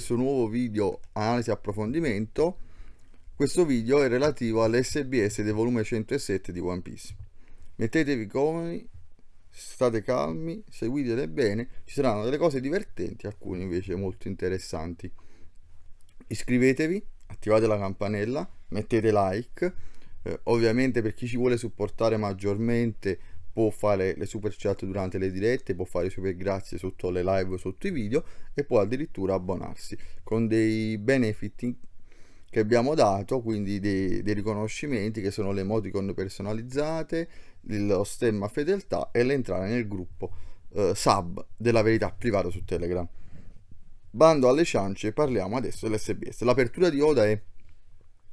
questo nuovo video analisi e approfondimento questo video è relativo all'SBS del volume 107 di One Piece mettetevi comodi state calmi seguitele bene ci saranno delle cose divertenti alcune invece molto interessanti iscrivetevi attivate la campanella mettete like eh, ovviamente per chi ci vuole supportare maggiormente può fare le super chat durante le dirette, può fare super grazie sotto le live, sotto i video e può addirittura abbonarsi con dei benefit che abbiamo dato, quindi dei, dei riconoscimenti che sono le emoticon personalizzate, lo stemma fedeltà e l'entrare nel gruppo eh, sub della verità privata su Telegram. Bando alle ciance, parliamo adesso dell'SBS. L'apertura di Oda è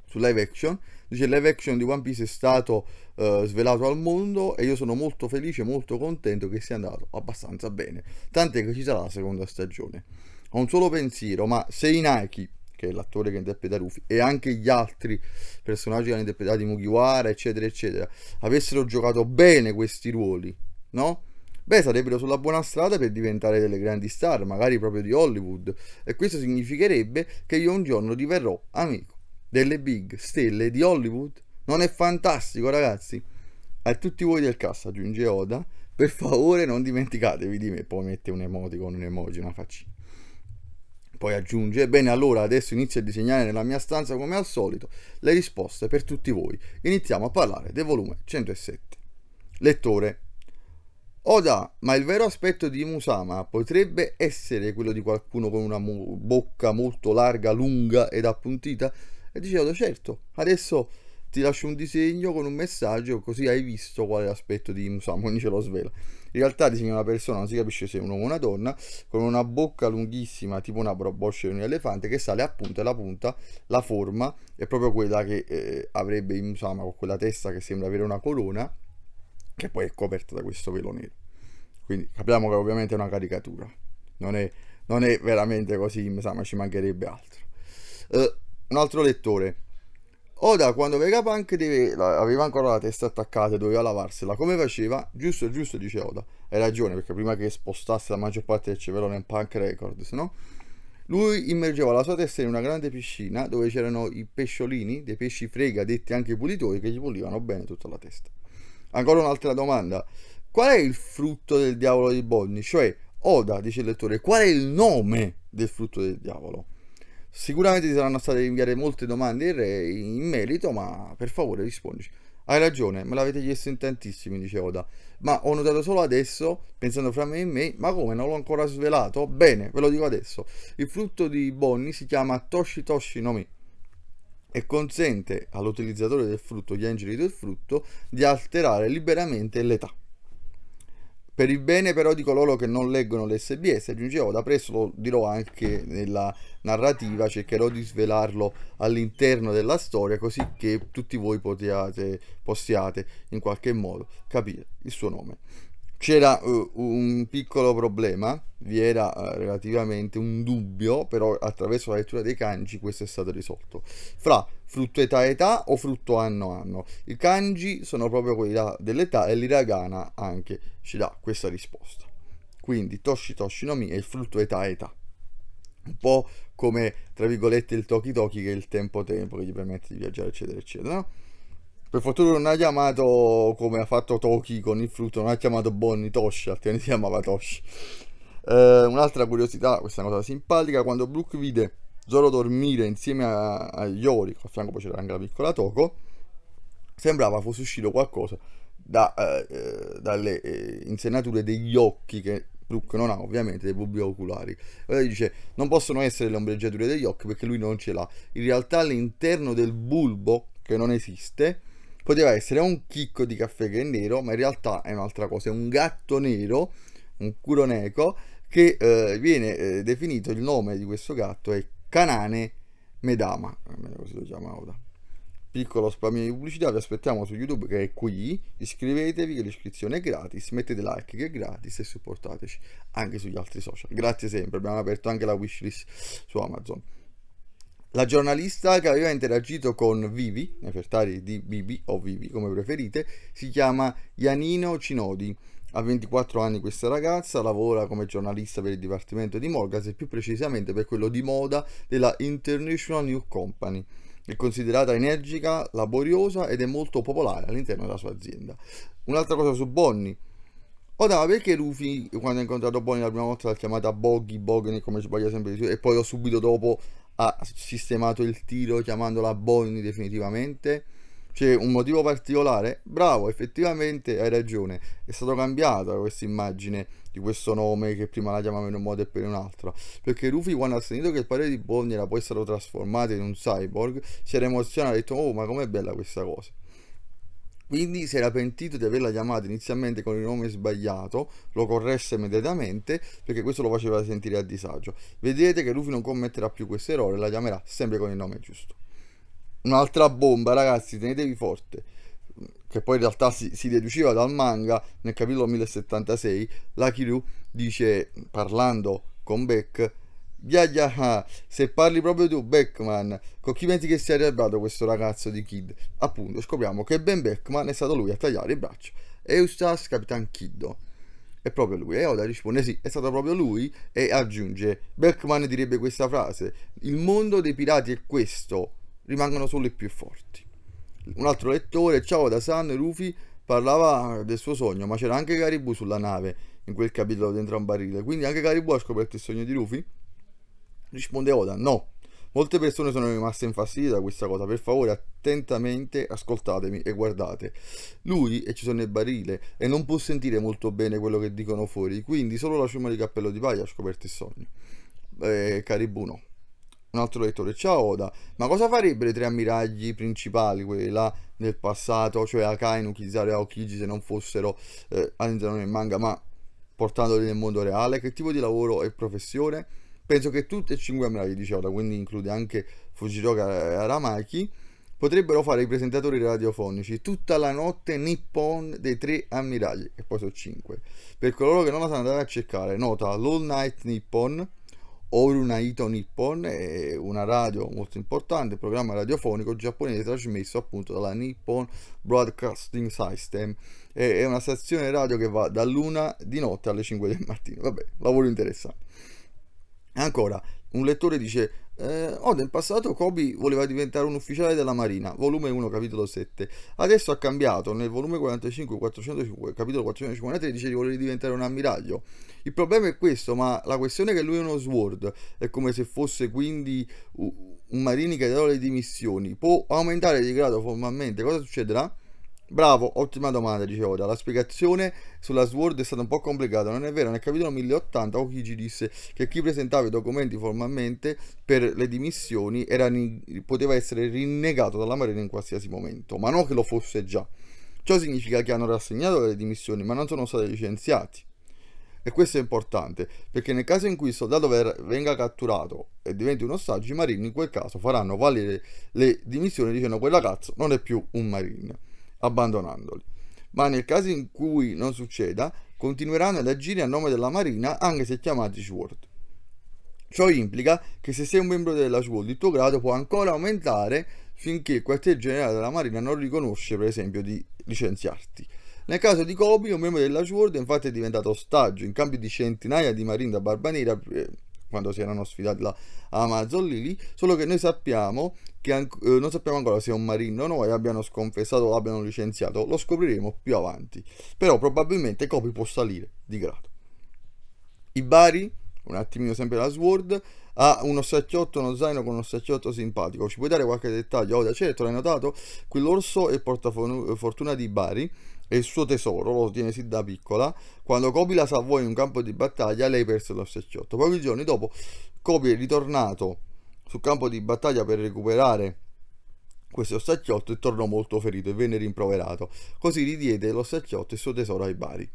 su live action Dice live action di One Piece è stato uh, svelato al mondo e io sono molto felice, molto contento che sia andato abbastanza bene. Tant'è che ci sarà la seconda stagione. Ho un solo pensiero, ma se Inaki, che è l'attore che interpreta Luffy, e anche gli altri personaggi che hanno interpretato Mugiwara, eccetera, eccetera, avessero giocato bene questi ruoli, no? beh, sarebbero sulla buona strada per diventare delle grandi star, magari proprio di Hollywood, e questo significherebbe che io un giorno diverrò amico delle big stelle di Hollywood? Non è fantastico, ragazzi? A tutti voi del cast aggiunge Oda, per favore non dimenticatevi di me. Poi mette un emoticon, un emoji, una faccina. Poi aggiunge, bene allora adesso inizio a disegnare nella mia stanza come al solito le risposte per tutti voi. Iniziamo a parlare del volume 107. Lettore, Oda, ma il vero aspetto di Musama potrebbe essere quello di qualcuno con una mo bocca molto larga, lunga ed appuntita? e ti oh, certo, adesso ti lascio un disegno con un messaggio così hai visto quale aspetto di quindi ce lo svela. In realtà disegna una persona, non si capisce se è un uomo o una donna, con una bocca lunghissima, tipo una boccia di un elefante, che sale a punta e la punta, la forma, è proprio quella che eh, avrebbe in con quella testa che sembra avere una corona, che poi è coperta da questo velo nero. Quindi capiamo che ovviamente è una caricatura, non è, non è veramente così in ci mancherebbe altro. Uh, un altro lettore. Oda quando Vega Punk aveva ancora la testa attaccata e doveva lavarsela, come faceva? Giusto, giusto, dice Oda. Hai ragione, perché prima che spostasse la maggior parte del cervello nel Punk Records, no? Lui immergeva la sua testa in una grande piscina dove c'erano i pesciolini, dei pesci frega detti anche pulitori, che gli pulivano bene tutta la testa. Ancora un'altra domanda. Qual è il frutto del diavolo di Bonnie? Cioè, Oda, dice il lettore, qual è il nome del frutto del diavolo? Sicuramente ti saranno state inviate molte domande in merito, ma per favore rispondici. Hai ragione, me l'avete chiesto in tantissimi, dice Oda. Ma ho notato solo adesso, pensando fra me e me, ma come non l'ho ancora svelato? Bene, ve lo dico adesso. Il frutto di Bonnie si chiama Toshi Toshi no Mi e consente all'utilizzatore del frutto, gli angeli del frutto, di alterare liberamente l'età. Per il bene però di coloro che non leggono l'SBS, aggiungevo da presto lo dirò anche nella narrativa, cercherò di svelarlo all'interno della storia così che tutti voi potiate, possiate in qualche modo capire il suo nome. C'era uh, un piccolo problema, vi era uh, relativamente un dubbio, però attraverso la lettura dei kanji questo è stato risolto. Fra frutto età età o frutto anno-anno. I kanji sono proprio quelli dell'età e l'iragana anche ci dà questa risposta. Quindi Toshi Toshi no Mi è il frutto età-età. Un po' come, tra virgolette, il Toki Toki che è il tempo-tempo che gli permette di viaggiare, eccetera, eccetera. No? Per fortuna non ha chiamato, come ha fatto Toki con il frutto, non ha chiamato Bonnie Toshi, altrimenti si chiamava Toshi. Eh, un'altra curiosità, questa cosa simpatica, quando Brooke vide Zoro dormire insieme a, a Yorico, a fianco poi c'era anche la piccola Toko, sembrava fosse uscito qualcosa da, eh, eh, dalle eh, insenature degli occhi che Brooke non ha ovviamente dei bulbi oculari. Allora dice non possono essere le ombreggiature degli occhi perché lui non ce l'ha. In realtà all'interno del bulbo, che non esiste, poteva essere un chicco di caffè che è nero, ma in realtà è un'altra cosa, è un gatto nero, un curoneco, che eh, viene eh, definito, il nome di questo gatto è Canane Medama, almeno eh, così lo chiama ora. Piccolo spam di pubblicità, vi aspettiamo su YouTube che è qui, iscrivetevi che l'iscrizione è gratis, mettete like che è gratis e supportateci anche sugli altri social. Grazie sempre, abbiamo aperto anche la wishlist su Amazon. La giornalista che aveva interagito con Vivi, nei Nefertari di Bibi o Vivi come preferite, si chiama Janino Cinodi ha 24 anni questa ragazza, lavora come giornalista per il dipartimento di Morgas e più precisamente per quello di moda della International New Company. È considerata energica, laboriosa ed è molto popolare all'interno della sua azienda. Un'altra cosa su Bonnie. Ora, perché Rufy, quando ha incontrato Bonnie la prima volta, l'ha chiamata Boggy, Boggy, come sbaglia sempre di più, e poi subito dopo ha sistemato il tiro chiamandola Bonnie definitivamente? c'è un motivo particolare? Bravo, effettivamente hai ragione, è stata cambiata questa immagine di questo nome che prima la chiamavano in un modo e per un altro, perché Rufy quando ha sentito che il padre di Bonnie era poi stato trasformato in un cyborg, si era emozionato e ha detto oh ma com'è bella questa cosa. Quindi si era pentito di averla chiamata inizialmente con il nome sbagliato, lo corresse immediatamente perché questo lo faceva sentire a disagio. Vedete che Rufy non commetterà più questo errore, la chiamerà sempre con il nome giusto un'altra bomba ragazzi tenetevi forte che poi in realtà si, si deduceva dal manga nel capitolo 1076 la Kiryu dice parlando con Beck Yaya, ah, se parli proprio tu, Beckman, con chi pensi che sia arrivato questo ragazzo di Kid? Appunto, scopriamo che Ben Beckman è stato lui a tagliare il braccio. Eustace Capitan Kiddo. È proprio lui. E eh, Oda risponde sì, è stato proprio lui e aggiunge, Beckman direbbe questa frase, il mondo dei pirati è questo, rimangono solo i più forti. Un altro lettore, ciao da San Rufi, parlava del suo sogno, ma c'era anche Caribou sulla nave in quel capitolo dentro un barile, quindi anche Caribou ha scoperto il sogno di Rufi? Risponde Oda, no. Molte persone sono rimaste infastidite da questa cosa, per favore attentamente ascoltatemi e guardate. Lui e ci sono nel barile e non può sentire molto bene quello che dicono fuori, quindi solo la ciuma di cappello di paglia ha scoperto il sogno. Eh, Caribou no un altro lettore, ciao Oda, ma cosa farebbero i tre ammiragli principali, quelli là nel passato, cioè Akainu, Kizaru e Aokiji, se non fossero eh, all'interno del manga, ma portandoli nel mondo reale? Che tipo di lavoro e professione? Penso che tutti e cinque ammiragli di Oda, quindi include anche Fujiroka e Aramaki, potrebbero fare i presentatori radiofonici tutta la notte nippon dei tre ammiragli, e poi sono cinque. Per coloro che non la sanno andare a cercare, nota l'All Night Nippon, Oruna Ito Nippon è una radio molto importante, programma radiofonico giapponese trasmesso appunto dalla Nippon Broadcasting System. È una stazione radio che va dall'una di notte alle 5 del mattino. Vabbè, lavoro interessante. Ancora, un lettore dice eh, oh, nel passato Kobe voleva diventare un ufficiale della Marina, volume 1, capitolo 7. Adesso ha cambiato, nel volume 45, 405, capitolo 453 dice di voler diventare un ammiraglio. Il problema è questo, ma la questione è che lui è uno sword, è come se fosse quindi un marini che dà le dimissioni, può aumentare di grado formalmente, cosa succederà? Bravo, ottima domanda, dicevo La spiegazione sulla Sword è stata un po' complicata, non è vero? Nel capitolo 1080 Okiji disse che chi presentava i documenti formalmente per le dimissioni era, poteva essere rinnegato dalla Marina in qualsiasi momento, ma non che lo fosse già. Ciò significa che hanno rassegnato le dimissioni, ma non sono stati licenziati. E questo è importante, perché nel caso in cui il soldato venga catturato e diventi un ostaggio, i marini in quel caso faranno valere le dimissioni dicendo quella cazzo non è più un marine abbandonandoli. Ma nel caso in cui non succeda, continueranno ad agire a nome della Marina anche se chiamati SWORD. Ciò implica che se sei un membro della SWORD il tuo grado può ancora aumentare finché il quartier generale della Marina non riconosce per esempio di licenziarti. Nel caso di Kobe, un membro della SWORD infatti è diventato ostaggio in cambio di centinaia di marine da barba Barbanera eh, quando si erano sfidati la Amazon Lily, solo che noi sappiamo che eh, non sappiamo ancora se è un marino o no e abbiano sconfessato o abbiano licenziato, lo scopriremo più avanti, però probabilmente Copy può salire di grado. I Bari, un attimino sempre la Sword, ha uno sacchiotto, uno zaino con uno sacchiotto simpatico, ci puoi dare qualche dettaglio? Oh, da certo, l'hai notato? Quell'orso è portafortuna di Bari, e il suo tesoro lo tiene sin da piccola. Quando Kobi la salvò in un campo di battaglia, lei perse lo schiacciotto. Pochi giorni dopo, Kobi è ritornato sul campo di battaglia per recuperare questo ossacchiotto e tornò molto ferito e venne rimproverato. Così ridiede l'ossacchiotto e il suo tesoro ai Bari.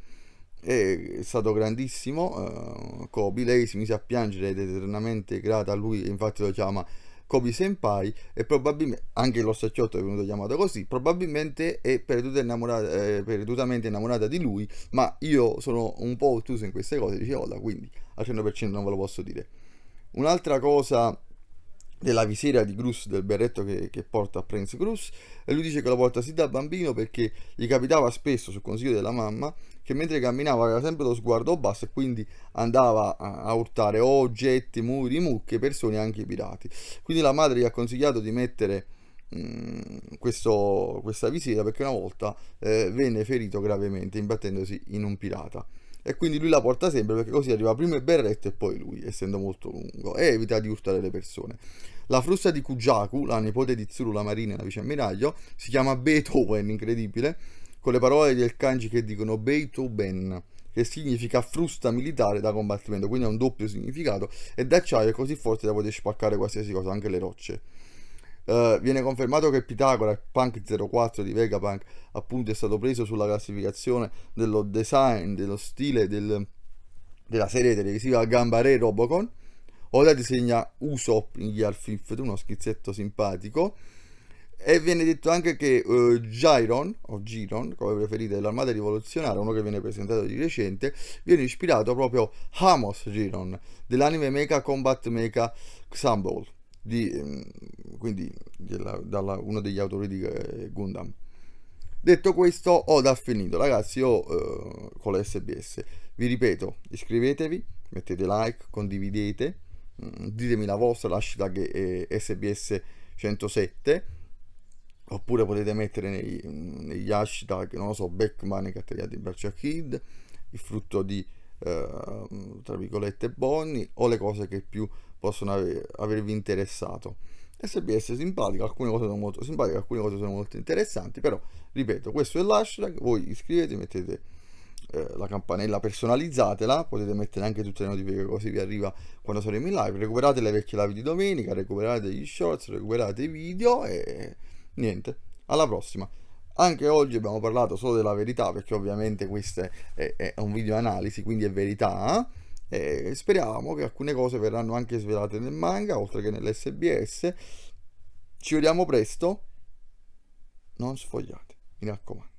È stato grandissimo uh, eh, Kobi, lei si mise a piangere ed è eternamente grata a lui, infatti lo chiama Kobe Senpai e probabilmente anche l'ossacciotto è venuto chiamato così probabilmente è perdutamente innamorata di lui ma io sono un po' ottuso in queste cose dicevo quindi al 100% non ve lo posso dire un'altra cosa della visiera di Cruz, del berretto che, che porta a Prince Cruz, e lui dice che lo porta sin da bambino perché gli capitava spesso, sul consiglio della mamma, che mentre camminava aveva sempre lo sguardo basso e quindi andava a, a urtare oggetti, muri, mucche, persone e anche i pirati. Quindi la madre gli ha consigliato di mettere mh, mm, questo, questa visiera perché una volta eh, venne ferito gravemente imbattendosi in un pirata e quindi lui la porta sempre perché così arriva prima il berretto e poi lui, essendo molto lungo, e evita di urtare le persone. La frusta di Kujaku, la nipote di Tsuru, la marina e la viceammiraglio, si chiama Beethoven, incredibile, con le parole del kanji che dicono Beethoven, che significa frusta militare da combattimento, quindi ha un doppio significato, e d'acciaio è così forte da poter spaccare qualsiasi cosa, anche le rocce. Eh, viene confermato che Pitagora, Punk 04 di Vegapunk, appunto è stato preso sulla classificazione dello design, dello stile del, della serie televisiva Gambare Robocon. Ora disegna Usopp in Gear Fifth, uno schizzetto simpatico. E viene detto anche che uh, eh, Giron, o Giron, come preferite, dell'armata rivoluzionaria, uno che viene presentato di recente, viene ispirato proprio a Hamos Giron, dell'anime Mecha Combat Mecha Xambol di, mm, quindi della, dalla, uno degli autori di eh, Gundam. Detto questo, ho da finito, ragazzi, io eh, con la SBS. Vi ripeto, iscrivetevi, mettete like, condividete, mh, mm, ditemi la vostra, l'hashtag eh, SBS 107, oppure potete mettere nei, mm, negli hashtag, non lo so, Beckman, Catteria di Bercia Kid, il frutto di, eh, tra virgolette, Bonnie, o le cose che più possono avervi interessato. SBS è simpatico, alcune cose sono molto simpatiche, alcune cose sono molto interessanti, però ripeto, questo è l'hashtag, voi iscrivetevi, mettete eh, la campanella, personalizzatela, potete mettere anche tutte le notifiche così vi arriva quando saremo in live, recuperate le vecchie live di domenica, recuperate gli shorts, recuperate i video e niente, alla prossima. Anche oggi abbiamo parlato solo della verità perché ovviamente questo è, è, è un video analisi, quindi è verità. Eh? e speriamo che alcune cose verranno anche svelate nel manga, oltre che nell'SBS. Ci vediamo presto. Non sfogliate, mi raccomando.